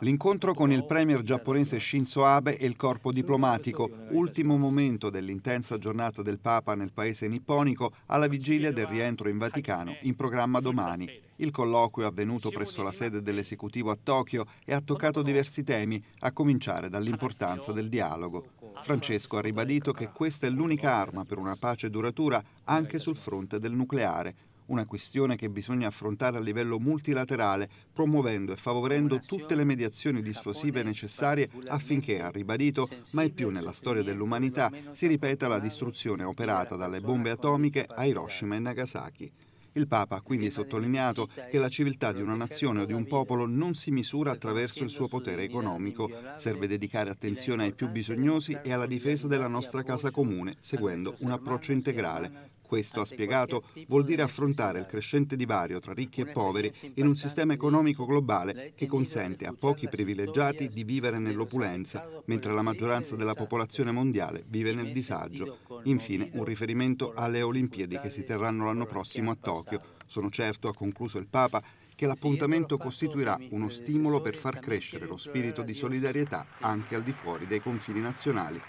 L'incontro con il premier giapponese Shinzo Abe e il corpo diplomatico, ultimo momento dell'intensa giornata del Papa nel paese nipponico alla vigilia del rientro in Vaticano, in programma domani. Il colloquio avvenuto presso la sede dell'esecutivo a Tokyo e ha toccato diversi temi, a cominciare dall'importanza del dialogo. Francesco ha ribadito che questa è l'unica arma per una pace duratura anche sul fronte del nucleare, una questione che bisogna affrontare a livello multilaterale, promuovendo e favorendo tutte le mediazioni dissuasive necessarie affinché, ha ribadito, mai più nella storia dell'umanità si ripeta la distruzione operata dalle bombe atomiche a Hiroshima e Nagasaki. Il Papa ha quindi sottolineato che la civiltà di una nazione o di un popolo non si misura attraverso il suo potere economico. Serve dedicare attenzione ai più bisognosi e alla difesa della nostra casa comune, seguendo un approccio integrale, questo, ha spiegato, vuol dire affrontare il crescente divario tra ricchi e poveri in un sistema economico globale che consente a pochi privilegiati di vivere nell'opulenza, mentre la maggioranza della popolazione mondiale vive nel disagio. Infine, un riferimento alle Olimpiadi che si terranno l'anno prossimo a Tokyo. Sono certo, ha concluso il Papa, che l'appuntamento costituirà uno stimolo per far crescere lo spirito di solidarietà anche al di fuori dei confini nazionali.